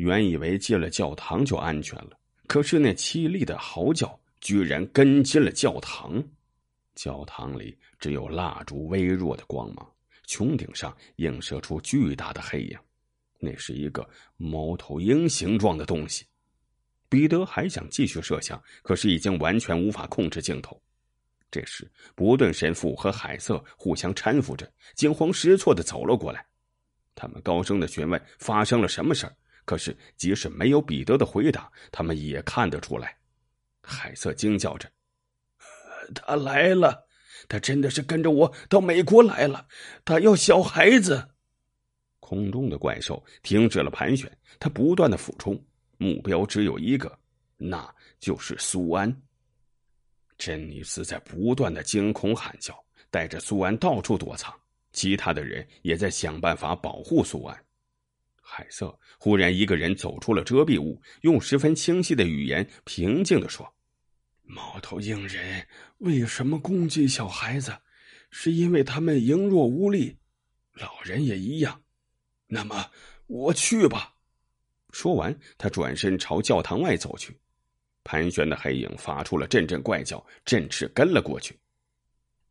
原以为进了教堂就安全了，可是那凄厉的嚎叫居然跟进了教堂。教堂里只有蜡烛微弱的光芒，穹顶上映射出巨大的黑影，那是一个猫头鹰形状的东西。彼得还想继续设想，可是已经完全无法控制镜头。这时，伯顿神父和海瑟互相搀扶着，惊慌失措的走了过来。他们高声的询问发生了什么事儿。可是，即使没有彼得的回答，他们也看得出来。海瑟惊叫着：“他来了！他真的是跟着我到美国来了！他要小孩子！”空中的怪兽停止了盘旋，他不断的俯冲，目标只有一个，那就是苏安。珍妮丝在不断的惊恐喊叫，带着苏安到处躲藏，其他的人也在想办法保护苏安。海瑟忽然一个人走出了遮蔽物，用十分清晰的语言平静的说：“猫头鹰人为什么攻击小孩子？是因为他们羸弱无力，老人也一样。那么我去吧。”说完，他转身朝教堂外走去。盘旋的黑影发出了阵阵怪叫，振翅跟了过去。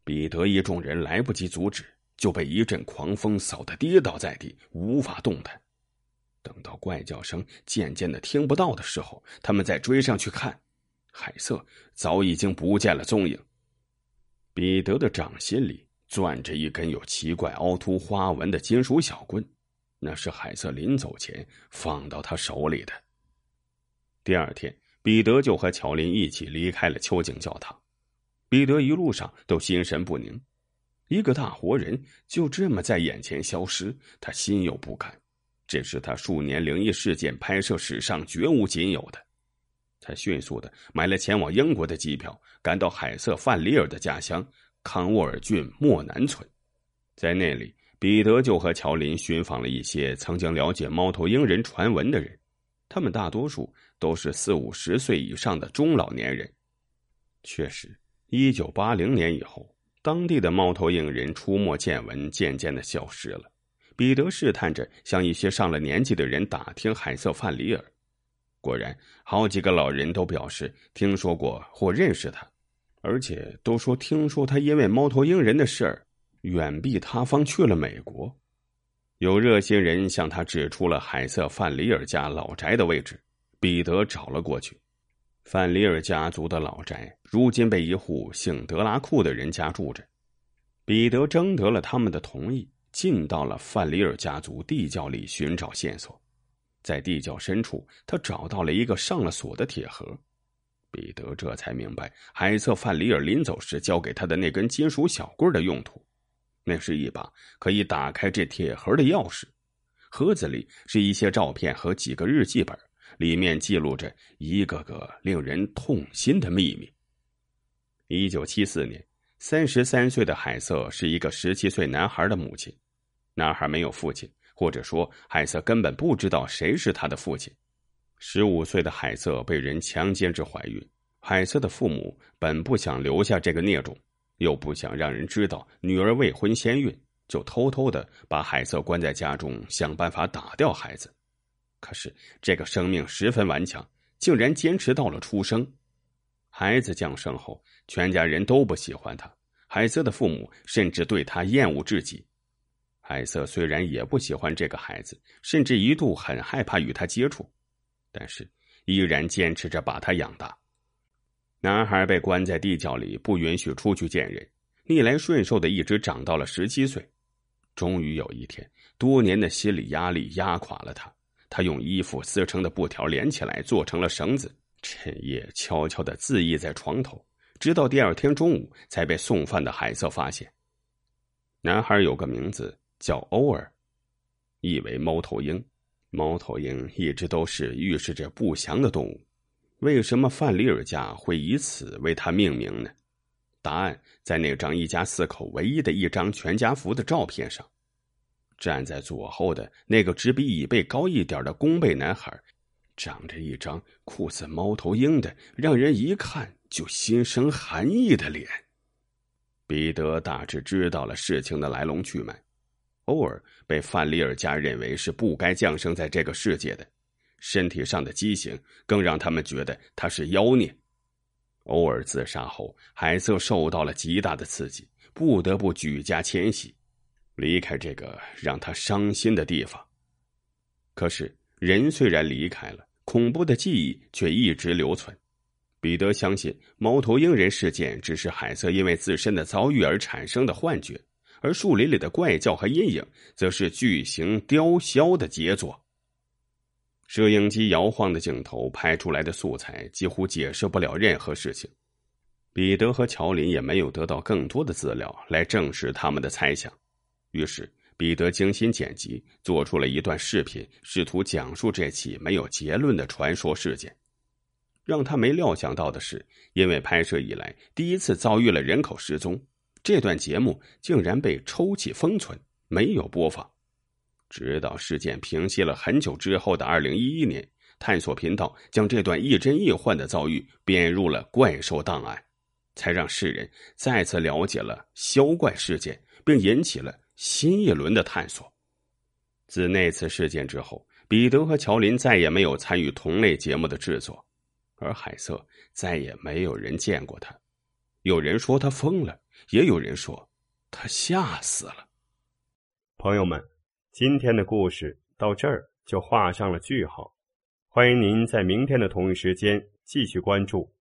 彼得一众人来不及阻止，就被一阵狂风扫得跌倒在地，无法动弹。等到怪叫声渐渐的听不到的时候，他们再追上去看，海瑟早已经不见了踪影。彼得的掌心里攥着一根有奇怪凹凸花纹的金属小棍，那是海瑟临走前放到他手里的。第二天，彼得就和乔林一起离开了秋景教堂。彼得一路上都心神不宁，一个大活人就这么在眼前消失，他心有不甘。这是他数年灵异事件拍摄史上绝无仅有的。他迅速的买了前往英国的机票，赶到海瑟范里尔的家乡康沃尔郡莫南村。在那里，彼得就和乔林寻访了一些曾经了解猫头鹰人传闻的人。他们大多数都是四五十岁以上的中老年人。确实，一九八零年以后，当地的猫头鹰人出没见闻渐渐的消失了。彼得试探着向一些上了年纪的人打听海瑟·范里尔，果然好几个老人都表示听说过或认识他，而且都说听说他因为猫头鹰人的事儿远避他方去了美国。有热心人向他指出了海瑟·范里尔家老宅的位置，彼得找了过去。范里尔家族的老宅如今被一户姓德拉库的人家住着，彼得征得了他们的同意。进到了范里尔家族地窖里寻找线索，在地窖深处，他找到了一个上了锁的铁盒。彼得这才明白，海瑟范里尔临走时交给他的那根金属小棍的用途。那是一把可以打开这铁盒的钥匙。盒子里是一些照片和几个日记本，里面记录着一个个令人痛心的秘密。一九七四年，三十三岁的海瑟是一个十七岁男孩的母亲。男孩没有父亲，或者说海瑟根本不知道谁是他的父亲。十五岁的海瑟被人强奸至怀孕。海瑟的父母本不想留下这个孽种，又不想让人知道女儿未婚先孕，就偷偷的把海瑟关在家中，想办法打掉孩子。可是这个生命十分顽强，竟然坚持到了出生。孩子降生后，全家人都不喜欢他。海瑟的父母甚至对他厌恶至极。海瑟虽然也不喜欢这个孩子，甚至一度很害怕与他接触，但是依然坚持着把他养大。男孩被关在地窖里，不允许出去见人，逆来顺受的一直长到了十七岁。终于有一天，多年的心理压力压垮了他。他用衣服撕成的布条连起来做成了绳子，趁夜悄悄的自缢在床头，直到第二天中午才被送饭的海瑟发现。男孩有个名字。叫欧尔，意为猫头鹰。猫头鹰一直都是预示着不祥的动物。为什么范里尔家会以此为他命名呢？答案在那张一家四口唯一的一张全家福的照片上。站在左后的那个只比椅背高一点的弓背男孩，长着一张酷似猫头鹰的、让人一看就心生寒意的脸。彼得大致知道了事情的来龙去脉。偶尔被范里尔家认为是不该降生在这个世界的，身体上的畸形更让他们觉得他是妖孽。偶尔自杀后，海瑟受到了极大的刺激，不得不举家迁徙，离开这个让他伤心的地方。可是，人虽然离开了，恐怖的记忆却一直留存。彼得相信，猫头鹰人事件只是海瑟因为自身的遭遇而产生的幻觉。而树林里的怪叫和阴影，则是巨型雕鸮的杰作。摄影机摇晃的镜头拍出来的素材，几乎解释不了任何事情。彼得和乔林也没有得到更多的资料来证实他们的猜想。于是，彼得精心剪辑，做出了一段视频，试图讲述这起没有结论的传说事件。让他没料想到的是，因为拍摄以来第一次遭遇了人口失踪。这段节目竟然被抽起封存，没有播放。直到事件平息了很久之后的二零一一年，探索频道将这段亦真亦幻的遭遇编入了怪兽档案，才让世人再次了解了销怪事件，并引起了新一轮的探索。自那次事件之后，彼得和乔林再也没有参与同类节目的制作，而海瑟再也没有人见过他。有人说他疯了，也有人说他吓死了。朋友们，今天的故事到这儿就画上了句号。欢迎您在明天的同一时间继续关注。